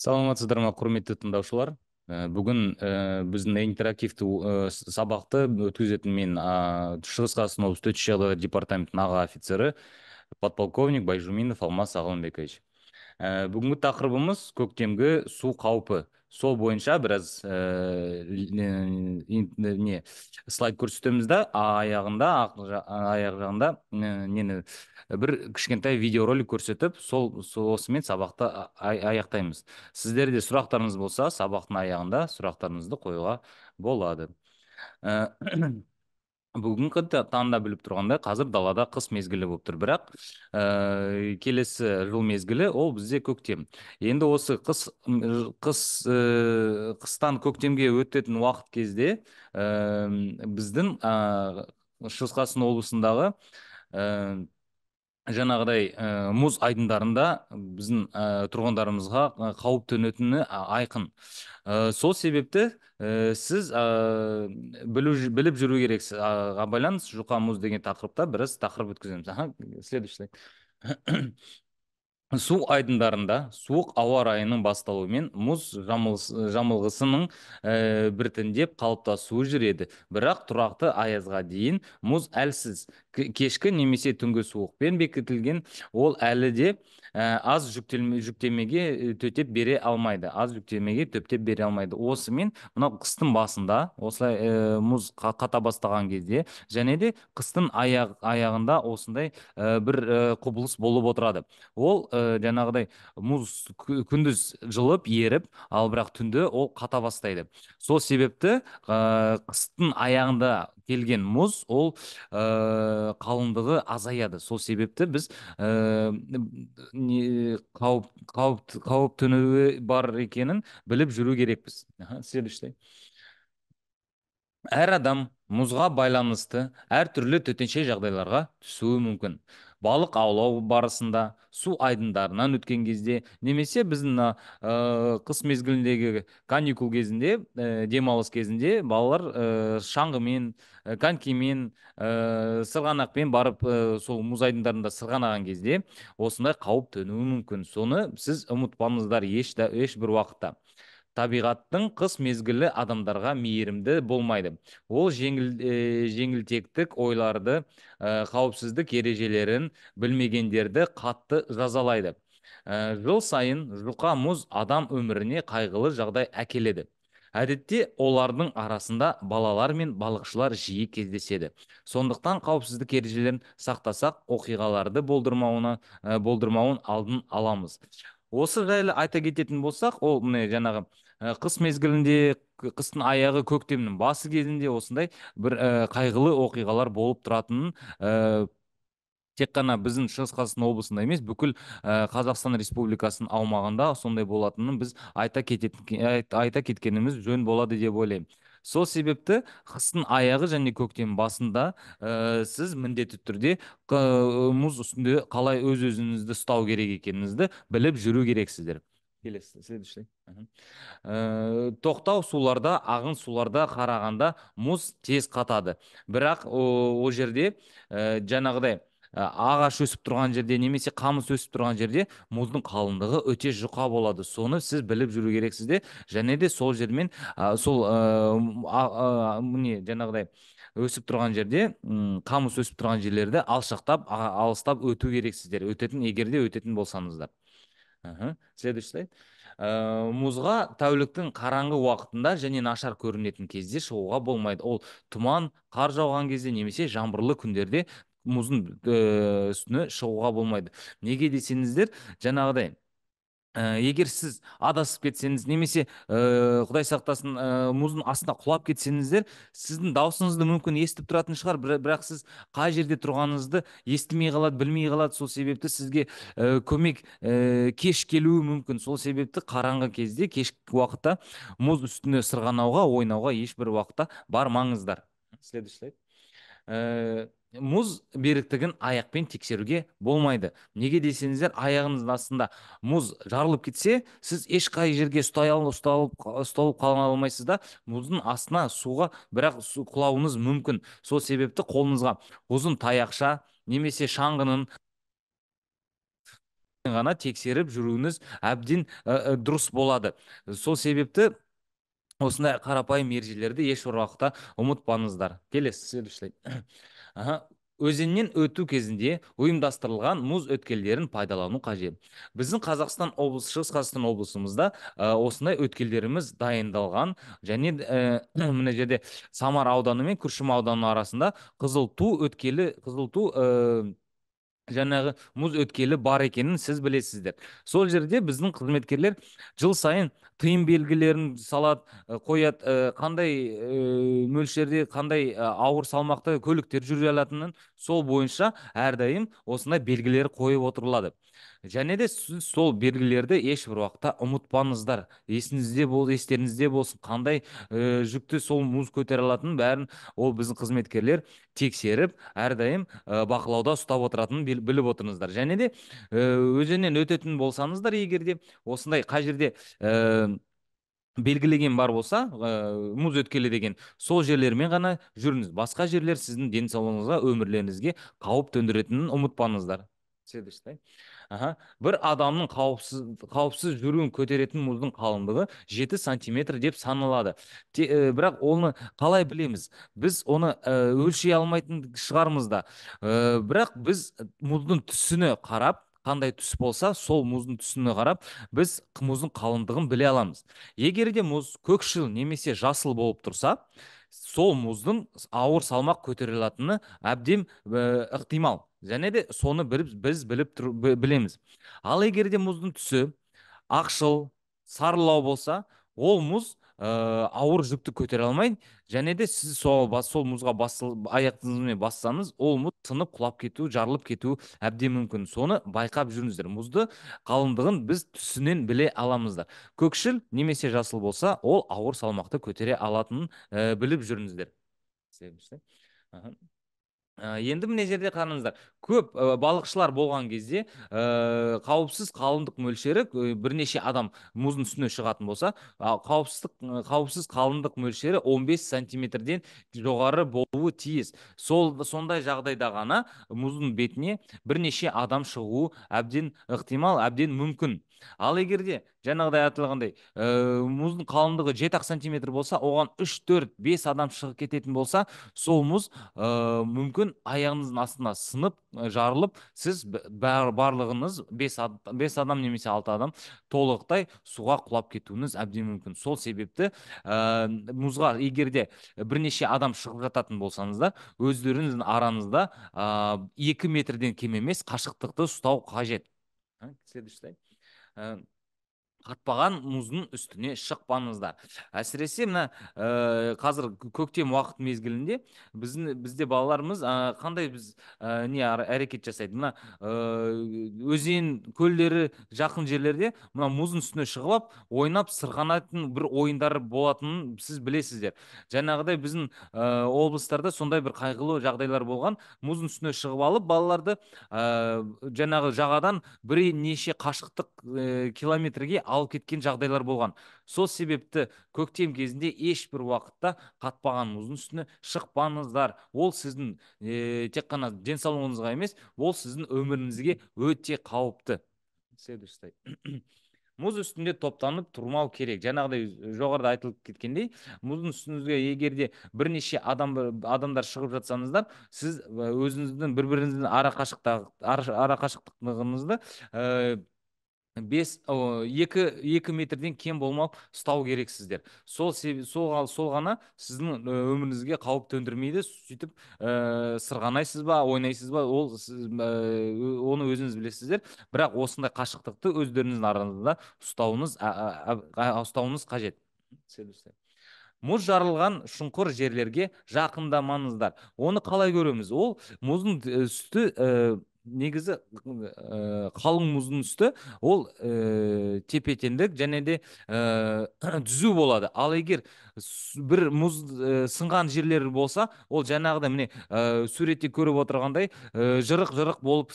саламатсыздар ма құрметті тыңдаушылар ә, бүгін ә, біздің интерактивті ә, сабақты өткізетін мен шығыс қазақстан облысы төтенше жағдайлар департаментінің аға офицері подполковник байжуминов алмас ағылымбекович бүгінгі тақырыбымыз көктемгі су қаупі сол бойынша біраз ііі э, не слайд көрсетеміз да аяғында аяқ жағында нені бір кішкентай видеоролик көрсетіп сол осымен сабақты аяқтаймыз сіздерде сұрақтарыңыз болса сабақтың аяғында сұрақтарыңызды қоюға болады э, бүгінгі таңда біліп тұрғандай қазір далада қыс мезгілі болып тұр бірақ ә, келесі жыл мезгілі ол бізде көктем енді осы қыс қыс ә, қыстан көктемге өтетін уақыт кезде ә, біздің ә, шығыс қазақстан облысындағы жаңағыдай ә, э, мұз айдындарында біздің ә, тұрғындарымызға э, қауіп төнетіні айқын ә, сол себепті сіз ә, білу, біліп жүру керексіз ә, байланысты жұқа мұз деген тақырыпта біраз тақырып өткіземіз аха следующий су айдындарында суық ауа райының басталуымен мұз э, жамылғысының ә, біртіндеп қалыптасуы жүреді бірақ тұрақты аязға дейін мұз әлсіз кешкі немесе түнгі суықпен бекітілген ол әлі де аз жүктелме, жүктемеге төтеп бере алмайды аз жүктемеге төптеп бере алмайды осымен мынау қыстың басында осылай ә, мұз қата бастаған кезде және де қыстың аяғында осындай бір құбылыс болып отырады ол жаңағыдай мұз күндіз жылып еріп ал бірақ түнде ол қата бастайды сол себепті қыстың аяғында келген мұз ол ә, қалыңдығы азаяды сол себепті біз ә, не, қауіп, қауіп, қауіп төнуі бар екенін біліп жүру керекпіз следующий әр адам мұзға байланысты әртүрлі төтенше жағдайларға түсуі мүмкін балық аулау барысында су айдындарынан өткен кезде немесе біздің ә, қыс мезгіліндегі каникул кезінде ә, демалыс кезінде балалар ә, шаңғымен ә, конькимен сырғанақпен барып ә, сол мұз айдындарында сырғанаған кезде осындай қауіп төнуі мүмкін соны сіз ұмытпаңыздар еш, ешбір уақытта табиғаттың қыс мезгілі адамдарға мейірімді болмайды ол жеңіл, жеңілтектік ойларды ә, қауіпсіздік ережелерін білмегендерді қатты жазалайды ә, жыл сайын жұқа мұз адам өміріне қайғылы жағдай әкеледі әдетте олардың арасында балалар мен балықшылар жиі кездеседі сондықтан қауіпсіздік ережелерін сақтасақ оқиғаларды болдырмауына болдырмауын алдын аламыз осы жайлы айта кететін болсақ ол міне жаңағы Э, қыс мезгілінде қыстың аяғы көктемнің басы кезінде осындай бір э, қайғылы оқиғалар болып тұратынын ә, тек қана біздің шығыс қазақстан облысында емес бүкіл ә, қазақстан республикасының аумағында сондай болатынын біз айта, кететін, айта кеткеніміз жөн болады деп ойлаймын сол себепті қыстың аяғы және көктем басында ә, сіз міндетті түрде мұз үстінде қалай өз өзіңізді ұстау керек екеніңізді біліп жүру керексіздер келесі следующий ә, тоқтау суларда ағын суларда қарағанда мұз тез қатады бірақ ол жерде ә, жаңағыдай э, ағаш өсіп тұрған жерде немесе қамыс өсіп тұрған жерде мұздың қалыңдығы өте жұқа болады соны сіз біліп жүру керексіз де және де сол жермен сол э, не жаңағыдай өсіп тұрған жерде қамыс өсіп тұрған жерлерді алшақтап алыстап өту керексіздер өтетін егерде өтетін болсаңыздар Ага, следующий слайд э, мұзға тәуліктің қараңғы уақытында және нашар көрінетін кезде шығуға болмайды ол тұман қар жауған кезде немесе жаңбырлы күндерде мұздың э, үстіне шығуға болмайды неге десеңіздер жаңағыдай ә, егер сіз адасып кетсеңіз немесе ә, құдай сақтасын ә, мұздың астына құлап кетсеңіздер сіздің даусыңызды мүмкін естіп тұратын шығар бірақ сіз қай жерде тұрғаныңызды естімей қалады білмей қалады сол себепті сізге ә, көмек ә, кеш келуі мүмкін сол себепті қараңғы кезде кешкі уақытта мұз үстіне сырғанауға ойнауға ешбір уақытта бармаңыздар следующий слайд мұз беріктігін аяқпен тексеруге болмайды неге десеңіздер аяғыңыздың астында мұз жарылып кетсе сіз ешқай жерге ұстай ұсталып, ұсталып қала алмайсыз да мұздың астына суға бірақ су құлауыңыз мүмкін сол себепті қолыңызға ұзын таяқша немесе шаңғының ғана тексеріп жүруіңіз әбден дұрыс болады сол себепті осындай қарапайым ережелерді еш уақытта ұмытпаңыздар келесі следующий Аха, өзеннен өту кезінде ұйымдастырылған мұз өткелдерін пайдалану қажет біздің қазақстан облысы шығыс қазақстан облысымызда ә, осындай өткелдеріміз дайындалған және ә, мына жерде самар ауданы мен күршім ауданы арасында қызыл ту өткелі қызыл ту ә, жаңағы мұз өткелі бар екенін сіз білесіздер сол жерде біздің қызметкерлер жыл сайын тыйым белгілерін салады э, қояды э, қандай э, мөлшерде қандай ауыр салмақты көліктер жүре алатынын сол бойынша әрдайым осындай белгілер қойып отырылады және де сіз сол белгілерді ешбір уақытта ұмытпаңыздар есіңізде бол естеріңізде болсын қандай ә, жүкті сол мұз көтере алатынын бәрін ол біздің қызметкерлер тексеріп әрдайым ә, бақылауда ұстап отыратынын біліп отырыңыздар және де ә, өзеннен өтетін болсаңыздар егер де осындай қай жерде белгілеген бар болса ә, мұз өткелі деген сол жерлермен ғана жүріңіз басқа жерлер сіздің денсаулығыңызға өмірлеріңізге қауіп төндіретінін ұмытпаңыздар следующий аха бір адамның қауіпсіз қауіпсіз жүруін көтеретін мұздың қалыңдығы 7 сантиметр деп саналады бірақ оны қалай білеміз біз оны өлшей алмайтын шығармыз да ә, бірақ біз мұздың түсіне қарап қандай түс болса сол мұздың түсіне қарап біз мұздың қалыңдығын біле аламыз егер де мұз көкшіл немесе жасыл болып тұрса сол мұздың ауыр салмақ көтере алатыны әбден ықтимал және де соны біліп, біз біліп тұр, білеміз ал егер де мұздың түсі ақшыл сарылау болса ол мұз Э, ауыр жүкті көтере алмайын, және де сіз сол, бас, сол мұзға басыл, бассаңыз ол мұз сынып құлап кету жарылып кетуі әбде мүмкін соны байқап жүріңіздер мұзды қалыңдығын біз түсінен біле аламыздар көкшіл немесе жасыл болса ол ауыр салмақты көтере алатынын э, біліп жүріңіздер Э, енді мына жерде қараңыздар көп э, балықшылар болған кезде ә, қауіпсіз қалыңдық мөлшері бірнеше адам мұздың үстіне шығатын болса ә, қауіпсіздік қауіпсіз қалыңдық мөлшері 15 сантиметрден жоғары болуы тиіс сол сондай жағдайда ғана мұздың бетіне бірнеше адам шығуы әбден ықтимал әбден мүмкін ал егерде жаңағыдай айтылғандай ә, мұздың қалыңдығы жеті ақ сантиметр болса оған үш төрт бес адам шығып кететін болса сол мұз ә, мүмкін аяғыңыздың астына сынып э, жарылып сіз бар, барлығыңыз бес, ад, адам немесе алты адам толықтай суға құлап кетуіңіз әбден мүмкін сол себепті ә, мұзға егерде бірнеше адам шығып жататын болсаңыз да өздеріңіздің араңызда ә, екі метрден кем емес қашықтықты ұстау қажет следующий 嗯。қатпаған мұздың үстіне шықпаңыздар әсіресе мына ә, қазір көктем уақыт мезгілінде біздің бізде балаларымыз ә, қандай біз ә, не әрекет жасайды мына э, өзен көлдері жақын жерлерде мына мұздың үстіне шығып алып ойнап сырғанатын бір ойындар болатынын сіз білесіздер жаңағыдай біздің облыстарда сондай бір қайғылы жағдайлар болған мұздың үстіне шығып алып балаларды жаңағы жағадан бір неше қашықтық километрге алып кеткен жағдайлар болған сол себепті көктем кезінде ешбір уақытта қатпаған мұздың үстіне шықпаңыздар ол сіздің ә, тек қана денсаулығыңызға емес ол сіздің өміріңізге өте қауіпті следующий мұз үстінде топтанып тұрмау керек жаңағыдай жоғарыда айтылып кеткендей мұздың үстіңізге егерде де бірнеше адам адамдар шығып жатсаңыздар сіз өзіңіздің бір біріңіздің ара бес о, екі, екі метрден кем болмау ұстау керексіздер сол сол, сол ғана сіздің өміріңізге қауіп төндірмейді сөйтіп ә, сырғанайсыз ба ойнайсыз ба ол сіз, оны өзіңіз білесіздер бірақ осындай қашықтықты өздеріңіздің араңызда ұстауыңыз ұстауыңыз қажет мұз жарылған шұңқыр жерлерге жақындамаңыздар оны қалай көреміз ол мұздың үсті негізі ә, қалың мұздың үсті ол ә, тепе теңдік және де ә, түзу болады ал егер бір мұз ә, сынған жерлер болса ол жаңағыдай міне ә, суретте көріп отырғандай ә, жырық жырық болып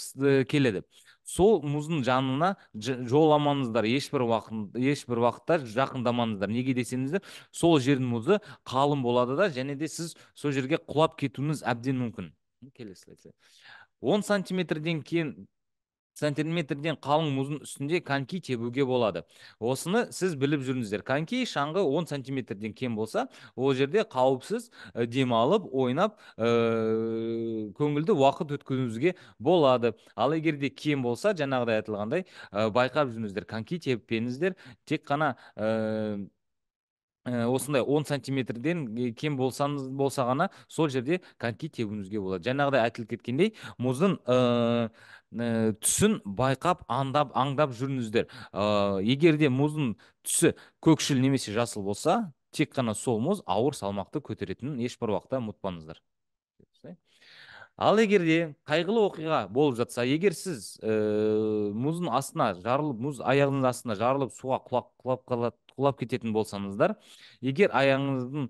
келеді сол мұздың жанына жоламаңыздар ешбір уақыт ешбір уақытта жақындамаңыздар неге десеңіздер сол жердің мұзы қалың болады да және де сіз сол жерге құлап кетуіңіз әбден мүмкін келесі 10 сантиметрден кейін сантиметрден қалың мұздың үстінде коньки тебуге болады осыны сіз біліп жүріңіздер коньки шаңғы 10 сантиметрден кем болса ол жерде қауіпсіз э, демалып ойнап ә, көңілді уақыт өткізуіңізге болады ал егер кем болса жаңағыдай айтылғандай ә, байқап жүріңіздер коньки теппеңіздер тек қана осындай 10 сантиметрден кем болсаңыз болса ғана сол жерде коньки тебуіңізге болады жаңағыдай айтылып кеткендей мұздың түсін байқап аңдап аңдап жүріңіздер ә, егер де мұздың түсі көкшіл немесе жасыл болса тек қана сол мұз ауыр салмақты көтеретінін ешбір уақытта ұмытпаңыздар ал егер де қайғылы оқиға болып жатса егер сіз ә, мұздың астына жарылып мұз аяғыңыздың астына жарылып суға құлап құлап қалады құлап кететін болсаңыздар егер аяғыңыздың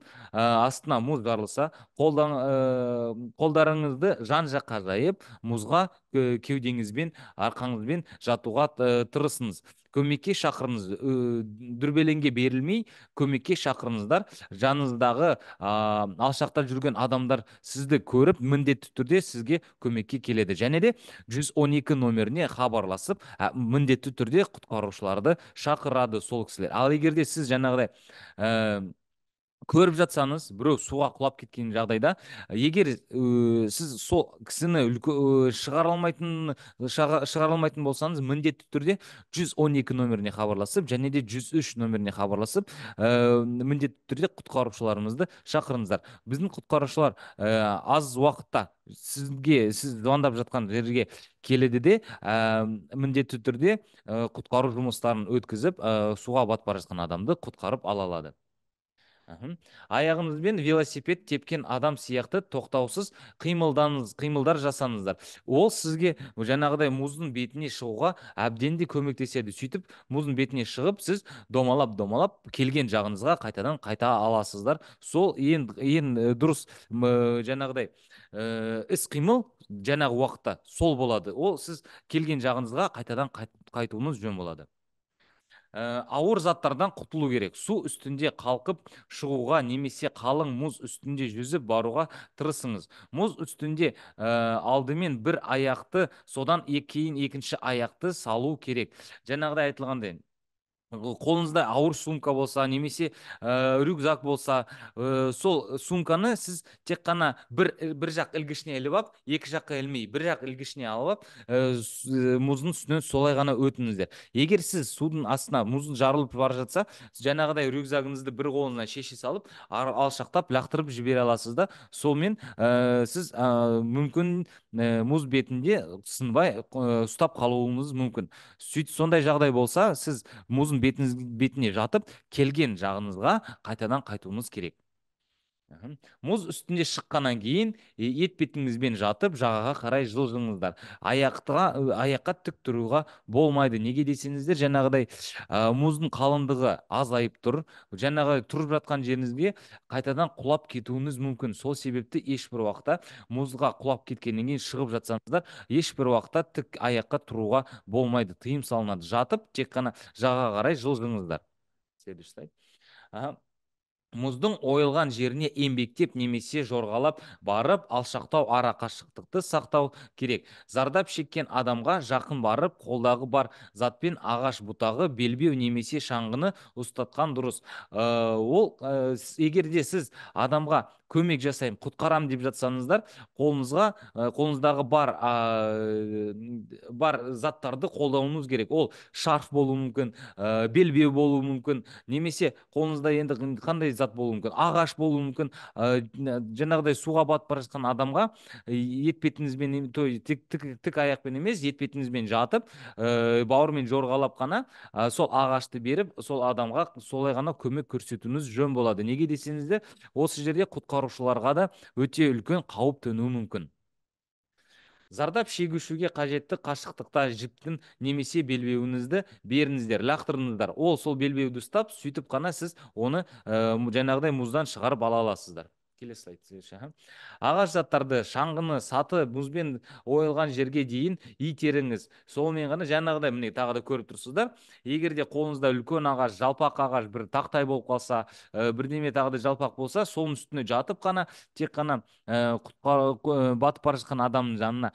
астына мұз жарылса ә, қолдарыңызды жан жаққа жайып мұзға кеудеңізбен арқаңызбен жатуға тырысыңыз көмекке шақырыңыз дүрбелеңге берілмей көмекке шақырыңыздар жаныңыздағы ә, алшақта жүрген адамдар сізді көріп міндетті түрде сізге көмекке келеді және де 112 номеріне хабарласып ә, міндетті түрде құтқарушыларды шақырады сол кісілер ал егерде сіз жаңағыдай көріп жатсаңыз біреу суға құлап кеткен жағдайда егер сіз сол кісіні шығара алмайтын шығара алмайтын болсаңыз міндетті түрде 112 номеріне хабарласып және де 103 номеріне хабарласып ыыы міндетті түрде құтқарушыларымызды шақырыңыздар біздің құтқарушылар аз уақытта сізге сіз звондап жатқан жерге келеді де ә, міндетті түрде құтқару жұмыстарын өткізіп суға батып бара адамды құтқарып ала алады аяғыңызбен велосипед тепкен адам сияқты тоқтаусыз қимылданыз қимылдар жасаңыздар ол сізге жаңағыдай мұздың бетіне шығуға әбден де көмектеседі сөйтіп мұздың бетіне шығып сіз домалап домалап келген жағыңызға қайтадан қайта аласыздар сол ең, ең э, дұрыс э, жаңағыдай э, іс қимыл жаңағы уақытта сол болады ол сіз келген жағыңызға қайтадан қайтуыңыз жөн болады ә, ауыр заттардан құтылу керек су үстінде қалқып шығуға немесе қалың мұз үстінде жүзіп баруға тырысыңыз мұз үстінде э, алдымен бір аяқты содан кейін екінші аяқты салу керек жаңағыдай айтылғандай қолыңызда ауыр сумка болса немесе ә, рюкзак болса э, сол сумканы сіз тек қана бір э, бір жақ ілгішіне іліп алып екі жаққа ілмей бір жақ ілгішіне алып алып ә, мұздың үстінен солай ғана өтіңіздер егер сіз судың астына мұз жарылып бара жатса жаңағыдай рюкзагыңызды бір қолына шеше салып алшақтап лақтырып жібере аласыз да солмен ә, сіз ә, мүмкін мұз бетінде сынбай ұстап қалуыңыз мүмкін сөйтіп сондай жағдай болса сіз мұздың бетіңіз бетіне жатып келген жағыңызға қайтадан қайтуыңыз керек мұз үстінде шыққаннан кейін бетіңізбен жатып жағаға қарай жылжыңыздар аяқтыға аяққа тік тұруға болмайды неге десеңіздер жаңағыдай ә, мұздың қалыңдығы азайып тұр жаңағы тұрып жатқан жеріңізге қайтадан құлап кетуіңіз мүмкін сол себепті ешбір уақытта мұзға құлап кеткеннен кейін шығып жатсаңыздар ешбір уақытта тік аяққа тұруға болмайды тыйым салынады жатып тек қана жағаға қарай жылжыңыздар следующий мұздың ойылған жеріне еңбектеп немесе жорғалап барып алшақтау ара қашықтықты сақтау керек зардап шеккен адамға жақын барып қолдағы бар затпен ағаш бұтағы белбеу немесе шаңғыны ұстатқан дұрыс ә, ол ә, егер сіз адамға көмек жасаймын құтқарам деп жатсаңыздар қолыңызға қолыңыздағы бар ә, бар заттарды қолдануыңыз керек ол шарф болуы мүмкін ә, белбеу болуы мүмкін немесе қолыңызда енді қандай зат болуы мүмкін ағаш болуы мүмкін ә, жаңағыдай суға батып бара жатқан адамға етпетіңізбен то тік, тік, тік аяқпен емес етпетіңізбен жатып ә, бауырмен жорғалап қана ә, сол ағашты беріп сол адамға солай ғана көмек көрсетуіңіз жөн болады неге десеңіздер осы жерде құтқару құтқарушыларға да өте үлкен қауіп төнуі мүмкін зардап шегушіге қажетті қашықтықта жіптің немесе белбеуіңізді беріңіздер лақтырыңыздар ол сол белбеуді ұстап сөйтіп қана сіз оны ә, жаңағыдай мұздан шығарып ала аласыздар келесі слайд ағаш заттарды шаңғыны саты мұзбен ойылған жерге дейін итеріңіз сонымен ғана жаңағыдай міне тағы да көріп тұрсыздар егер де қолыңызда үлкен ағаш жалпақ ағаш бір тақтай болып қалса ә, бірдеме тағы да жалпақ болса соның үстіне жатып қана тек қана ә, ә, батып бара жатқан адамның жанына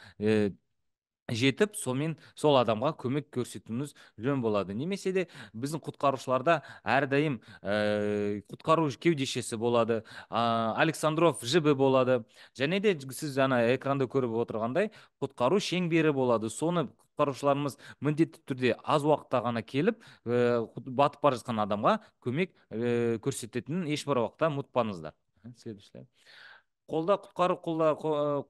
жетіп сонымен сол адамға көмек көрсетуіміз жөн болады немесе де біздің құтқарушыларда әрдайым ә, құтқару кеудешесі болады ә, александров жібі болады және де сіз жаңа экранда көріп отырғандай құтқару шеңбері болады соны құтқарушыларымыз міндетті түрде аз уақытта ғана келіп ә, батып бара жатқан адамға көмек ә, көрсететінін ешбір уақытта ұмытпаңыздар следующий қолда құтқару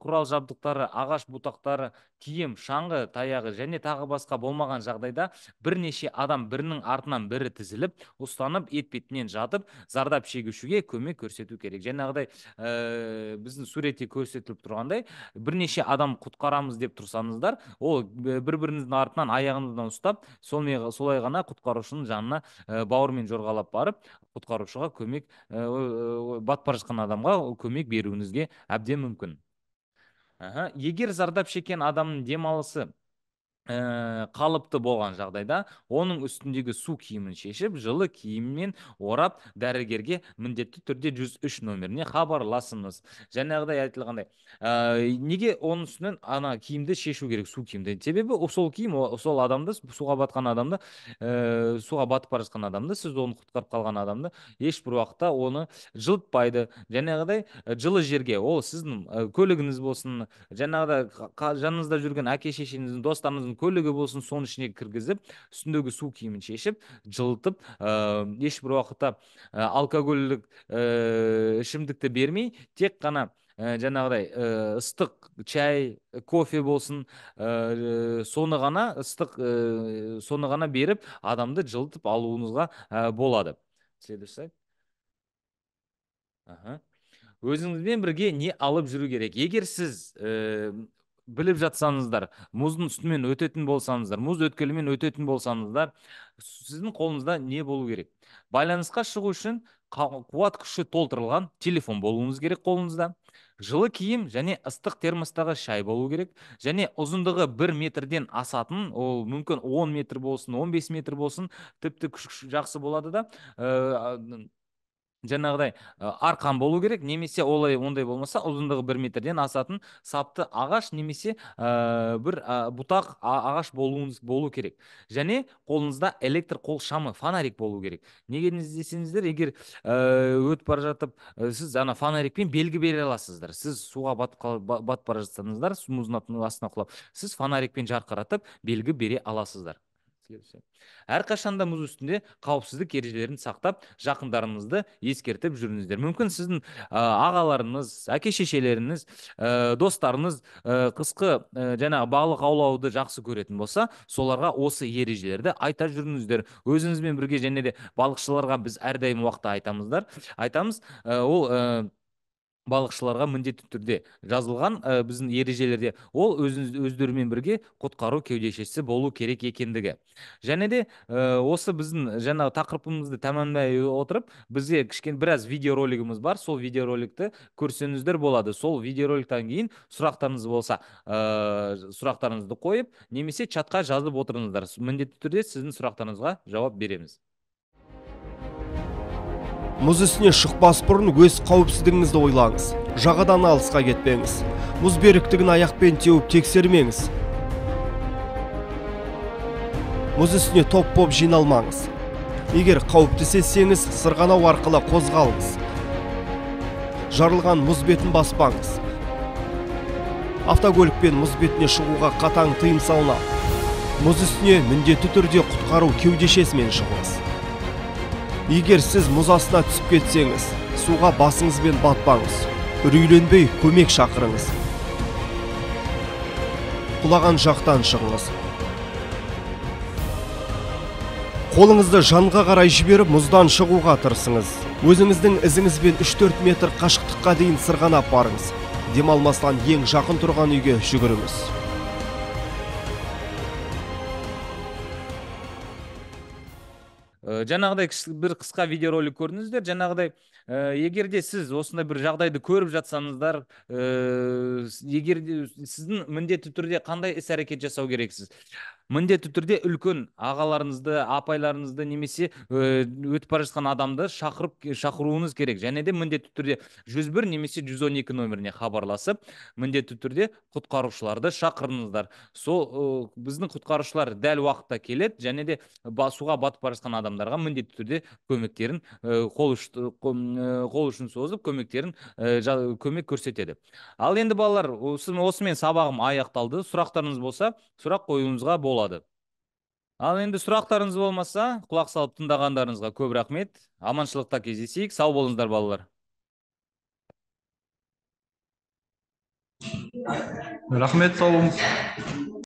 құрал жабдықтары ағаш бұтақтары киім шаңғы таяғы және тағы басқа болмаған жағдайда бірнеше адам бірінің артынан бірі тізіліп ұстанып етпетінен жатып зардап шегушіге көмек көрсету керек жаңағыдай ә, біздің суретте көрсетіліп тұрғандай бірнеше адам құтқарамыз деп тұрсаңыздар ол бір біріңіздің артынан аяғыңыздан ұстап солай ғана құтқарушының жанына ә, жорғалап барып құтқарушыға көмек э, батып бара жатқан адамға көмек беруіңізге әбден мүмкін егер зардап шеккен адамның демалысы ә, қалыпты болған жағдайда оның үстіндегі су киімін шешіп жылы киіммен орап дәрігерге міндетті түрде 103 номеріне хабарласыңыз жаңағыдай айтылғандай ә, неге оның үстінен ана киімді шешу керек су киімді себебі сол киім сол адамды суға батқан адамды ә, суға батып бара жатқан адамды сіз оны құтқарып қалған адамды ешбір уақытта оны жылытпайды жаңағыдай жылы жерге ол сіздің көлігіңіз болсын жаңағыдай жаныңызда жүрген әке шешеңіздің достарыңыздың болсын көлігі болсын соның ішіне кіргізіп үстіндегі су киімін шешіп жылытып ә, ешбір уақытта ә, алкогольдік ә, ішімдікті бермей тек қана ә, жаңағыдай ыстық чай кофе болсын ә, соны ғана ыстық соны ғана беріп адамды жылытып алуыңызға болады следующий өзіңізбен бірге не алып жүру керек егер сіз біліп жатсаңыздар мұздың үстімен өтетін болсаңыздар мұз өткелімен өтетін болсаңыздар сіздің қолыңызда не болу керек байланысқа шығу үшін қуат күші толтырылған телефон болуыңыз керек қолыңызда жылы киім және ыстық термостағы шай болу керек және ұзындығы бір метрден асатын ол мүмкін 10 метр болсын 15 метр болсын тіпті күш жақсы болады да э, жаңағыдай арқан болу керек немесе олай ондай болмаса ұзындығы бір метрден асатын сапты ағаш немесе ә, бір ә, бұтақ ағаш болуыңыз болу керек және қолыңызда электр қол шамы фонарик болу керек неге десеңіздер егер ә, өтіп бара жатып сіз ана фонарикпен белгі бере аласыздар сіз суға батып, батып бара жатсаңыздар мұздың астына құлап сіз фонарикпен жарқыратып белгі бере аласыздар Әр әрқашанда мұз үстінде қауіпсіздік ережелерін сақтап жақындарыңызды ескертіп жүріңіздер мүмкін сіздің ағаларыңыз әке шешелеріңіз достарыңыз қысқы ә, жаңағы балық аулауды жақсы көретін болса соларға осы ережелерді айта жүріңіздер өзіңізбен бірге және де балықшыларға біз әрдайым уақытта айтамыздар айтамыз ол балықшыларға міндетті түрде жазылған ә, біздің ережелерде ол өзіңіз өздерімен бірге құтқару кеудешесі болу керек екендігі және де э, осы біздің жаңағы тақырыбымызды тәмамдай отырып бізде кішкене біраз видеоролигіміз бар сол видеороликті көрсеңіздер болады сол видеороликтан кейін сұрақтарыңыз болса ә, сұрақтарыңызды қойып немесе чатқа жазып отырыңыздар міндетті түрде сіздің сұрақтарыңызға жауап береміз мұз үстіне шықпас бұрын өз қауіпсіздігіңізді ойлаңыз жағадан алысқа кетпеңіз мұз беріктігін аяқпен теуіп тексермеңіз мұз үстіне топ боп жиналмаңыз егер қауіпті сезсеңіз сырғанау арқылы қозғалыңыз жарылған мұз бетін баспаңыз автокөлікпен мұз бетіне шығуға қатаң тыйым салынады мұз үстіне міндетті түрде құтқару кеудешесімен шығыңыз егер сіз мұз астына түсіп кетсеңіз суға басыңызбен батпаңыз үрейленбей көмек шақырыңыз құлаған жақтан шығыңыз қолыңызды жанға қарай жіберіп мұздан шығуға тырысыңыз өзіңіздің ізіңізбен 3-4 метр қашықтыққа дейін сырғанап барыңыз демалмастан ең жақын тұрған үйге жүгіріңіз Э, жаңағыдай бір қысқа видеоролик көрдіңіздер жаңағыдай ә, егер де сіз осындай бір жағдайды көріп жатсаңыздар ә, егер де сіздің міндетті түрде қандай іс әрекет жасау керексіз міндетті түрде үлкен ағаларыңызды апайларыңызды немесе э, өтіп бара жатқан адамды шақырып шақыруыңыз керек және де міндетті түрде 101 немесе 112 номеріне хабарласып міндетті түрде құтқарушыларды шақырыңыздар сол ө, э, біздің құтқарушылар дәл уақытта келеді және де басуға батып бара жатқан адамдарға міндетті түрде көмектерін э, қол, қол ұшын созып көмектерін көмек көрсетеді ал енді балалар осымен сабағым аяқталды сұрақтарыңыз болса сұрақ қоюыңызға болады болады ал енді сұрақтарыңыз болмаса құлақ салып тыңдағандарыңызға көп рахмет аманшылықта кездесейік сау болыңыздар балалар рахмет сау болыңыз